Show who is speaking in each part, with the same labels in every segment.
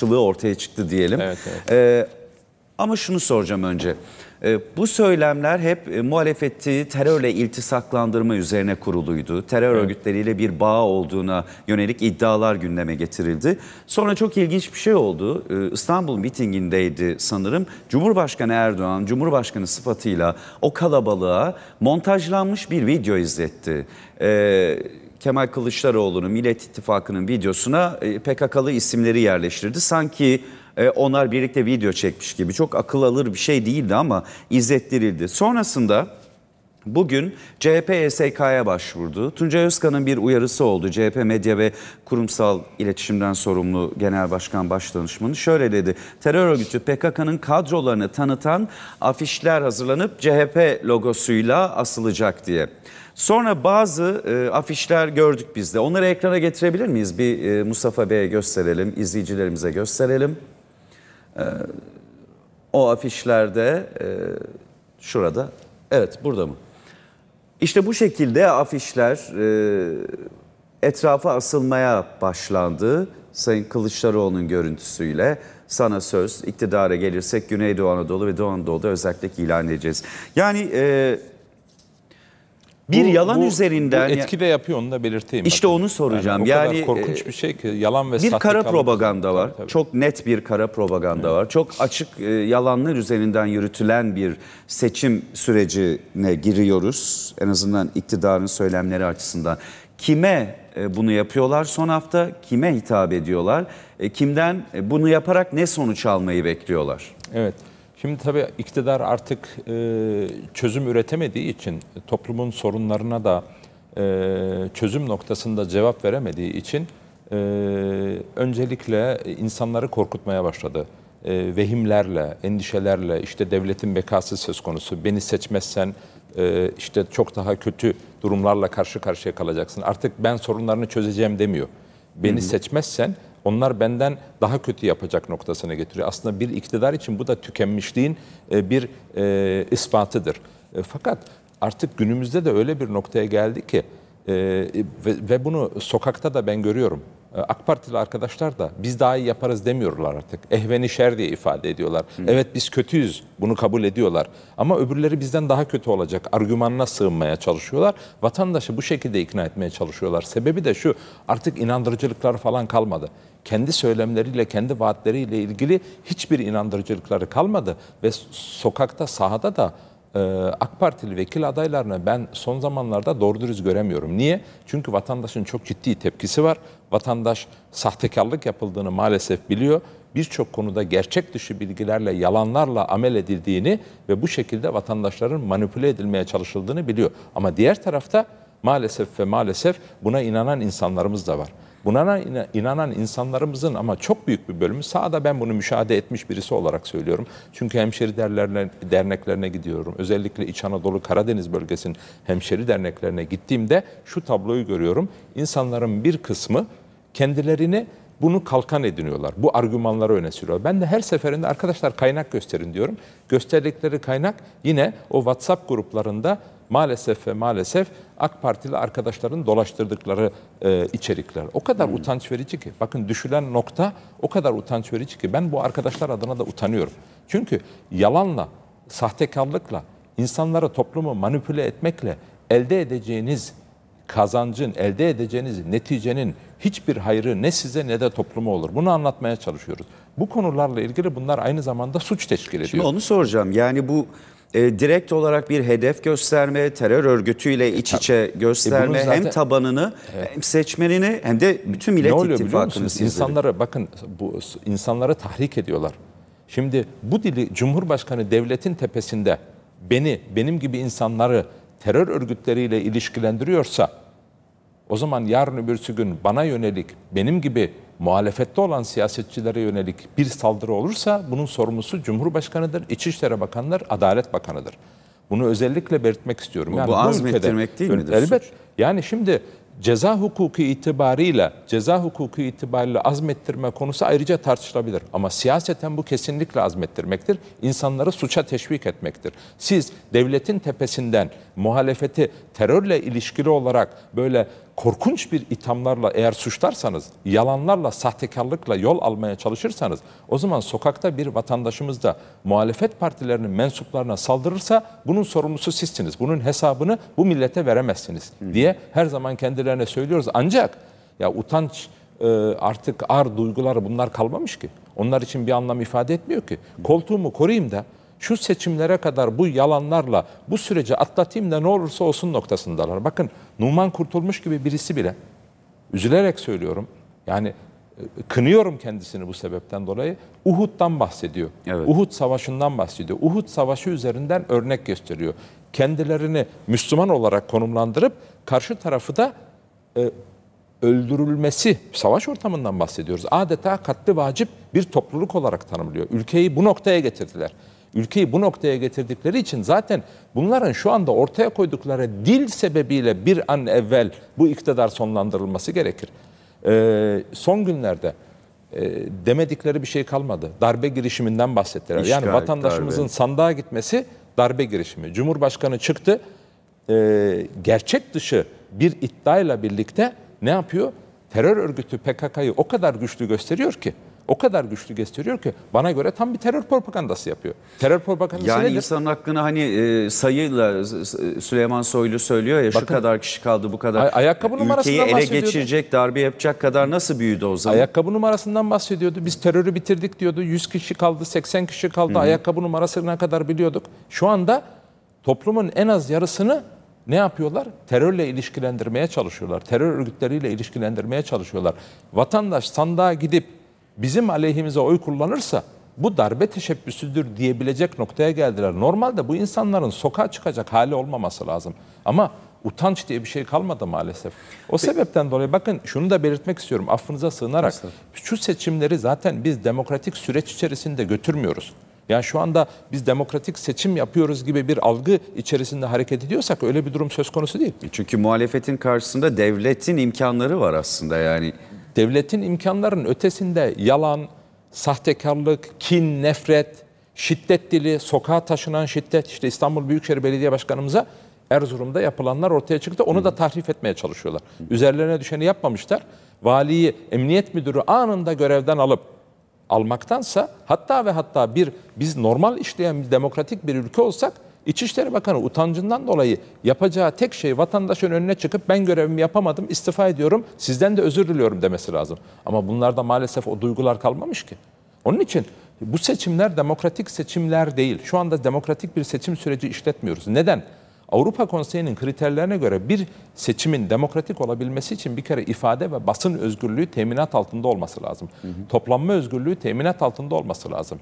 Speaker 1: karşılığı ortaya çıktı diyelim. Evet, evet. E, ama şunu soracağım önce. E, bu söylemler hep e, muhalefeti terörle iltisaklandırma üzerine kuruluydu. Terör evet. örgütleriyle bir bağ olduğuna yönelik iddialar gündeme getirildi. Sonra çok ilginç bir şey oldu. E, İstanbul mitingindeydi sanırım. Cumhurbaşkanı Erdoğan, Cumhurbaşkanı sıfatıyla o kalabalığa montajlanmış bir video izletti. E, Kemal Kılıçdaroğlu'nun Millet İttifakı'nın videosuna e, PKK'lı isimleri yerleştirdi. Sanki e, onlar birlikte video çekmiş gibi çok akıl alır bir şey değildi ama izlettirildi. Sonrasında Bugün CHP YSK'ya başvurdu. Tuncay Özkan'ın bir uyarısı oldu. CHP Medya ve Kurumsal İletişimden sorumlu Genel Başkan Başdanışmanı şöyle dedi. Terör örgütü PKK'nın kadrolarını tanıtan afişler hazırlanıp CHP logosuyla asılacak diye. Sonra bazı e, afişler gördük biz de. Onları ekrana getirebilir miyiz? Bir e, Mustafa Bey'e gösterelim, izleyicilerimize gösterelim. E, o afişlerde e, şurada. Evet, burada mı? İşte bu şekilde afişler e, etrafa asılmaya başlandı. Sayın Kılıçdaroğlu'nun görüntüsüyle sana söz, iktidara gelirsek Güneydoğu Anadolu ve Doğu Anadolu'da özellikle ilan edeceğiz. Yani... E,
Speaker 2: bir bu, yalan bu, üzerinden bu etki de yapıyor onu da belirteyim. İşte
Speaker 1: bakayım. onu soracağım. Yani, yani korkunç e,
Speaker 2: bir şey ki yalan ve bir kara propaganda
Speaker 1: var. tabii. Çok net bir kara propaganda evet. var. Çok açık e, yalanlar üzerinden yürütülen bir seçim sürecine giriyoruz. En azından iktidarın söylemleri açısından. Kime e, bunu yapıyorlar son hafta? Kime hitap ediyorlar? E, kimden e,
Speaker 2: bunu yaparak ne sonuç almayı bekliyorlar? Evet. Şimdi tabii iktidar artık e, çözüm üretemediği için toplumun sorunlarına da e, çözüm noktasında cevap veremediği için e, öncelikle insanları korkutmaya başladı. E, vehimlerle, endişelerle işte devletin bekası söz konusu. Beni seçmezsen e, işte çok daha kötü durumlarla karşı karşıya kalacaksın. Artık ben sorunlarını çözeceğim demiyor. Beni Hı-hı. seçmezsen onlar benden daha kötü yapacak noktasına getiriyor. Aslında bir iktidar için bu da tükenmişliğin e, bir e, ispatıdır. E, fakat artık günümüzde de öyle bir noktaya geldi ki ve bunu sokakta da ben görüyorum. Ee, AK Partili arkadaşlar da biz daha iyi yaparız demiyorlar artık. Ehveni şer diye ifade ediyorlar. Hı. Evet biz kötüyüz bunu kabul ediyorlar. Ama öbürleri bizden daha kötü olacak argümanına sığınmaya çalışıyorlar. Vatandaşı bu şekilde ikna etmeye çalışıyorlar. Sebebi de şu artık inandırıcılıklar falan kalmadı. Kendi söylemleriyle, kendi vaatleriyle ilgili hiçbir inandırıcılıkları kalmadı. Ve sokakta, sahada da e, AK Partili vekil adaylarını ben son zamanlarda doğru dürüst göremiyorum. Niye? Çünkü vatandaşın çok ciddi tepkisi var. Vatandaş sahtekarlık yapıldığını maalesef biliyor. Birçok konuda gerçek dışı bilgilerle, yalanlarla amel edildiğini ve bu şekilde vatandaşların manipüle edilmeye çalışıldığını biliyor. Ama diğer tarafta maalesef ve maalesef buna inanan insanlarımız da var. Buna inanan insanlarımızın ama çok büyük bir bölümü sahada ben bunu müşahede etmiş birisi olarak söylüyorum. Çünkü hemşeri derlerine, derneklerine gidiyorum. Özellikle İç Anadolu Karadeniz bölgesinin hemşeri derneklerine gittiğimde şu tabloyu görüyorum. İnsanların bir kısmı kendilerini bunu kalkan ediniyorlar. Bu argümanları öne sürüyor. Ben de her seferinde arkadaşlar kaynak gösterin diyorum. Gösterdikleri kaynak yine o WhatsApp gruplarında maalesef ve maalesef AK Partili arkadaşların dolaştırdıkları e, içerikler. O kadar hmm. utanç verici ki. Bakın düşülen nokta o kadar utanç verici ki. Ben bu arkadaşlar adına da utanıyorum. Çünkü yalanla, sahtekarlıkla, insanlara toplumu manipüle etmekle elde edeceğiniz kazancın, elde edeceğiniz neticenin hiçbir hayrı ne size ne de topluma olur. Bunu anlatmaya çalışıyoruz. Bu konularla ilgili bunlar aynı zamanda suç teşkil ediyor. Şimdi onu
Speaker 1: soracağım. Yani bu e, direkt olarak bir hedef gösterme, terör örgütüyle e, iç içe e, gösterme e zaten, hem tabanını
Speaker 2: evet. hem seçmenini hem de bütün millet ne oluyor ittifakını biliyor bakın bu insanlara tahrik ediyorlar. Şimdi bu dili Cumhurbaşkanı devletin tepesinde beni, benim gibi insanları terör örgütleriyle ilişkilendiriyorsa o zaman yarın öbürsü gün bana yönelik, benim gibi muhalefette olan siyasetçilere yönelik bir saldırı olursa bunun sorumlusu Cumhurbaşkanı'dır, İçişleri Bakanı'dır, Adalet Bakanı'dır. Bunu özellikle belirtmek istiyorum. Bu, yani bu azmettirmek değil midir? Elbet. Suç? Yani şimdi ceza hukuku itibarıyla, ceza hukuku itibariyle azmettirme konusu ayrıca tartışılabilir. Ama siyaseten bu kesinlikle azmettirmektir. İnsanları suça teşvik etmektir. Siz devletin tepesinden muhalefeti terörle ilişkili olarak böyle korkunç bir ithamlarla eğer suçlarsanız, yalanlarla, sahtekarlıkla yol almaya çalışırsanız o zaman sokakta bir vatandaşımız da muhalefet partilerinin mensuplarına saldırırsa bunun sorumlusu sizsiniz. Bunun hesabını bu millete veremezsiniz diye her zaman kendilerine söylüyoruz. Ancak ya utanç e, artık ar duyguları bunlar kalmamış ki. Onlar için bir anlam ifade etmiyor ki. Koltuğumu koruyayım da şu seçimlere kadar bu yalanlarla bu süreci atlatayım da ne olursa olsun noktasındalar. Bakın Numan Kurtulmuş gibi birisi bile üzülerek söylüyorum. Yani e, kınıyorum kendisini bu sebepten dolayı. Uhud'dan bahsediyor. Evet. Uhud Savaşı'ndan bahsediyor. Uhud Savaşı üzerinden örnek gösteriyor. Kendilerini Müslüman olarak konumlandırıp karşı tarafı da e, öldürülmesi, savaş ortamından bahsediyoruz. Adeta katli vacip bir topluluk olarak tanımlıyor. Ülkeyi bu noktaya getirdiler ülkeyi bu noktaya getirdikleri için zaten bunların şu anda ortaya koydukları dil sebebiyle bir an evvel bu iktidar sonlandırılması gerekir. Ee, son günlerde e, demedikleri bir şey kalmadı. Darbe girişiminden bahsettiler. İşgal, yani vatandaşımızın darbe. sandığa gitmesi darbe girişimi. Cumhurbaşkanı çıktı e, gerçek dışı bir iddiayla birlikte ne yapıyor? Terör örgütü PKK'yı o kadar güçlü gösteriyor ki o kadar güçlü gösteriyor ki bana göre tam bir terör propagandası yapıyor. Terör propagandası yani nedir? insanın hakkını hani e,
Speaker 1: sayıyla e, Süleyman Soylu söylüyor ya Bakın, şu kadar kişi kaldı bu kadar. Ay ayakkabı numarasından Ülkeyi ele geçirecek darbe yapacak kadar nasıl büyüdü o zaman?
Speaker 2: Ayakkabı numarasından bahsediyordu. Biz terörü bitirdik diyordu. 100 kişi kaldı 80 kişi kaldı. Hı -hı. Ayakkabı numarasına kadar biliyorduk. Şu anda toplumun en az yarısını ne yapıyorlar? Terörle ilişkilendirmeye çalışıyorlar. Terör örgütleriyle ilişkilendirmeye çalışıyorlar. Vatandaş sandığa gidip bizim aleyhimize oy kullanırsa bu darbe teşebbüsüdür diyebilecek noktaya geldiler. Normalde bu insanların sokağa çıkacak hali olmaması lazım. Ama utanç diye bir şey kalmadı maalesef. O Peki. sebepten dolayı bakın şunu da belirtmek istiyorum affınıza sığınarak. Nasıl? Şu seçimleri zaten biz demokratik süreç içerisinde götürmüyoruz. Yani şu anda biz demokratik seçim yapıyoruz gibi bir algı içerisinde hareket ediyorsak öyle bir durum söz konusu değil. Çünkü muhalefetin karşısında devletin imkanları var aslında yani devletin imkanlarının ötesinde yalan, sahtekarlık, kin, nefret, şiddet dili, sokağa taşınan şiddet işte İstanbul Büyükşehir Belediye Başkanımıza Erzurum'da yapılanlar ortaya çıktı. Onu da tahrif etmeye çalışıyorlar. Üzerlerine düşeni yapmamışlar. Valiyi, emniyet müdürü anında görevden alıp almaktansa hatta ve hatta bir biz normal işleyen bir demokratik bir ülke olsak İçişleri Bakanı utancından dolayı yapacağı tek şey vatandaşın önüne çıkıp ben görevimi yapamadım, istifa ediyorum, sizden de özür diliyorum demesi lazım. Ama bunlarda maalesef o duygular kalmamış ki. Onun için bu seçimler demokratik seçimler değil. Şu anda demokratik bir seçim süreci işletmiyoruz. Neden? Avrupa Konseyi'nin kriterlerine göre bir seçimin demokratik olabilmesi için bir kere ifade ve basın özgürlüğü teminat altında olması lazım. Hı hı. Toplanma özgürlüğü teminat altında olması lazım.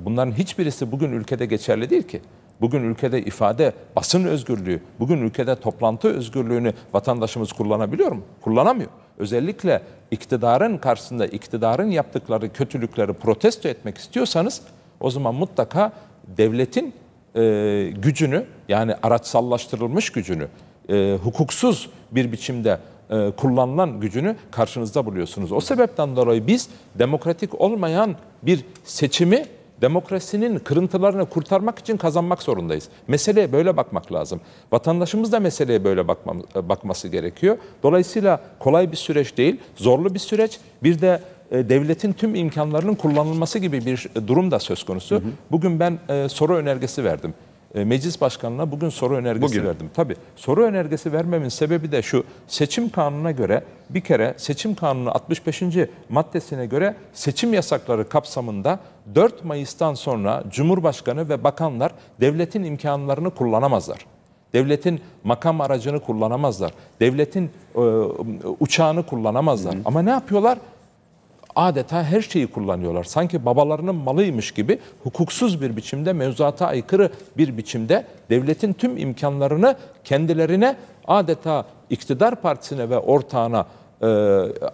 Speaker 2: E, bunların hiçbirisi bugün ülkede geçerli değil ki. Bugün ülkede ifade, basın özgürlüğü, bugün ülkede toplantı özgürlüğünü vatandaşımız kullanabiliyor mu? Kullanamıyor. Özellikle iktidarın karşısında iktidarın yaptıkları kötülükleri protesto etmek istiyorsanız o zaman mutlaka devletin e, gücünü yani araçsallaştırılmış gücünü, e, hukuksuz bir biçimde e, kullanılan gücünü karşınızda buluyorsunuz. O sebepten dolayı biz demokratik olmayan bir seçimi demokrasinin kırıntılarını kurtarmak için kazanmak zorundayız. Meseleye böyle bakmak lazım. Vatandaşımız da meseleye böyle bakma, e, bakması gerekiyor. Dolayısıyla kolay bir süreç değil, zorlu bir süreç. Bir de e, devletin tüm imkanlarının kullanılması gibi bir e, durum da söz konusu. Hı hı. Bugün ben soru önergesi verdim. E, meclis başkanına bugün soru önergesi bugün. verdim. Tabii soru önergesi vermemin sebebi de şu. Seçim kanununa göre bir kere seçim kanunu 65. maddesine göre seçim yasakları kapsamında 4 Mayıs'tan sonra Cumhurbaşkanı ve bakanlar devletin imkanlarını kullanamazlar. Devletin makam aracını kullanamazlar. Devletin e, uçağını kullanamazlar. Hı Ama ne yapıyorlar? adeta her şeyi kullanıyorlar. Sanki babalarının malıymış gibi hukuksuz bir biçimde, mevzuata aykırı bir biçimde devletin tüm imkanlarını kendilerine adeta iktidar partisine ve ortağına e,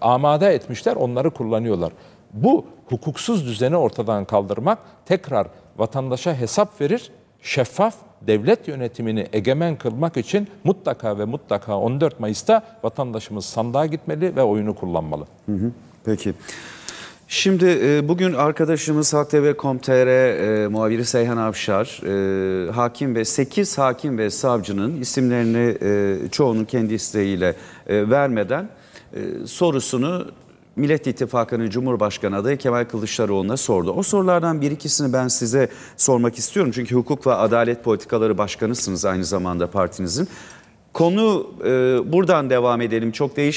Speaker 2: amade etmişler, onları kullanıyorlar. Bu hukuksuz düzeni ortadan kaldırmak tekrar vatandaşa hesap verir, şeffaf devlet yönetimini egemen kılmak için mutlaka ve mutlaka 14 Mayıs'ta vatandaşımız sandığa gitmeli ve oyunu kullanmalı.
Speaker 1: Hı hı. Peki. Şimdi e, bugün arkadaşımız HTV.com.tr e, muhabiri Seyhan Avşar, e, hakim ve 8 hakim ve savcının isimlerini çoğunun kendi isteğiyle vermeden sorusunu Millet İttifakı'nın Cumhurbaşkanı adayı Kemal Kılıçdaroğlu'na sordu. O sorulardan bir ikisini ben size sormak istiyorum. Çünkü Hukuk ve Adalet Politikaları Başkanısınız aynı zamanda partinizin. Konu e, buradan devam edelim. Çok değiş